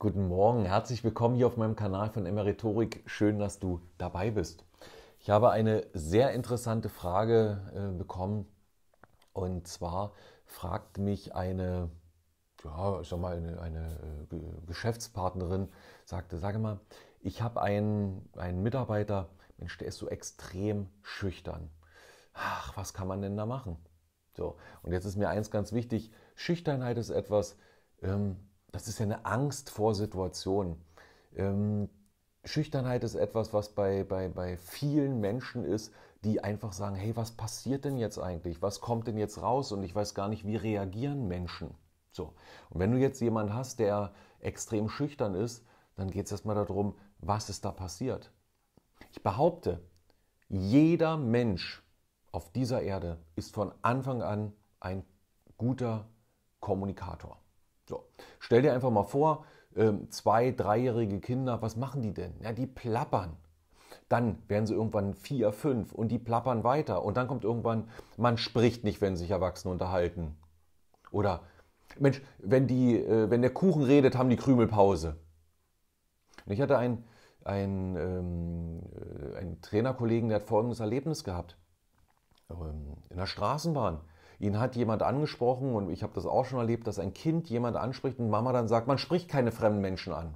Guten Morgen, herzlich willkommen hier auf meinem Kanal von Emeritorik. Schön, dass du dabei bist. Ich habe eine sehr interessante Frage äh, bekommen und zwar fragt mich eine, ja, ich sag mal, eine, eine äh, Geschäftspartnerin, sagte, sage mal, ich habe einen, einen Mitarbeiter, Mensch, der ist so extrem schüchtern. Ach, was kann man denn da machen? So, und jetzt ist mir eins ganz wichtig, Schüchternheit ist etwas, ähm, das ist ja eine Angst vor Situationen. Ähm, Schüchternheit ist etwas, was bei, bei, bei vielen Menschen ist, die einfach sagen, hey, was passiert denn jetzt eigentlich? Was kommt denn jetzt raus? Und ich weiß gar nicht, wie reagieren Menschen. So. Und wenn du jetzt jemanden hast, der extrem schüchtern ist, dann geht es erstmal darum, was ist da passiert? Ich behaupte, jeder Mensch auf dieser Erde ist von Anfang an ein guter Kommunikator. So. Stell dir einfach mal vor, ähm, zwei, dreijährige Kinder, was machen die denn? Ja, die plappern. Dann werden sie irgendwann vier, fünf und die plappern weiter. Und dann kommt irgendwann, man spricht nicht, wenn sich Erwachsene unterhalten. Oder, Mensch, wenn, die, äh, wenn der Kuchen redet, haben die Krümelpause. Und ich hatte einen, einen, ähm, äh, einen Trainerkollegen, der hat folgendes Erlebnis gehabt. Ähm, in der Straßenbahn ihn hat jemand angesprochen und ich habe das auch schon erlebt, dass ein Kind jemand anspricht und Mama dann sagt, man spricht keine fremden Menschen an.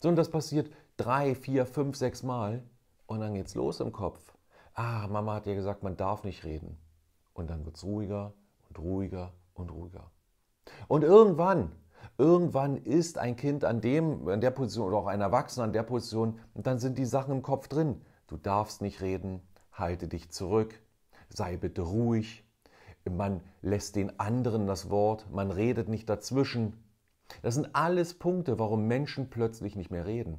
So, und das passiert drei, vier, fünf, sechs Mal und dann geht's los im Kopf. Ah, Mama hat ja gesagt, man darf nicht reden. Und dann wird's ruhiger und ruhiger und ruhiger. Und irgendwann, irgendwann ist ein Kind an dem, an der Position oder auch ein Erwachsener an der Position und dann sind die Sachen im Kopf drin. Du darfst nicht reden, halte dich zurück, sei bitte ruhig, man lässt den anderen das Wort, man redet nicht dazwischen. Das sind alles Punkte, warum Menschen plötzlich nicht mehr reden.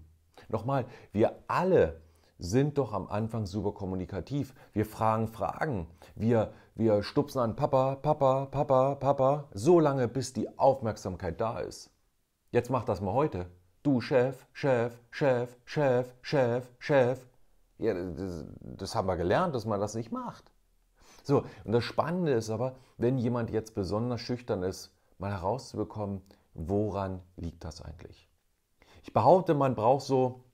Nochmal, wir alle sind doch am Anfang super kommunikativ. Wir fragen Fragen. Wir, wir stupsen an Papa, Papa, Papa, Papa, so lange, bis die Aufmerksamkeit da ist. Jetzt mach das mal heute. Du Chef, Chef, Chef, Chef, Chef, Chef. Ja, das, das haben wir gelernt, dass man das nicht macht. So, und das Spannende ist aber, wenn jemand jetzt besonders schüchtern ist, mal herauszubekommen, woran liegt das eigentlich? Ich behaupte, man braucht so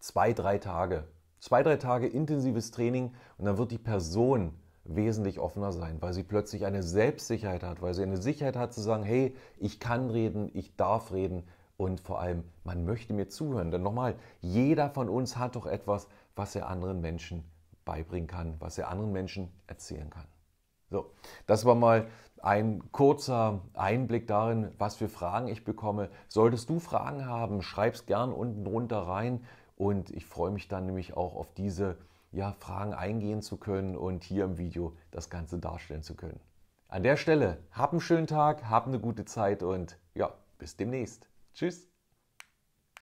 zwei, drei Tage. Zwei, drei Tage intensives Training und dann wird die Person wesentlich offener sein, weil sie plötzlich eine Selbstsicherheit hat, weil sie eine Sicherheit hat zu sagen, hey, ich kann reden, ich darf reden und vor allem, man möchte mir zuhören. Denn nochmal, jeder von uns hat doch etwas, was er anderen Menschen beibringen kann, was er anderen Menschen erzählen kann. So, das war mal ein kurzer Einblick darin, was für Fragen ich bekomme. Solltest du Fragen haben, schreib es gern unten drunter rein und ich freue mich dann nämlich auch auf diese ja, Fragen eingehen zu können und hier im Video das Ganze darstellen zu können. An der Stelle, hab einen schönen Tag, hab eine gute Zeit und ja, bis demnächst. Tschüss.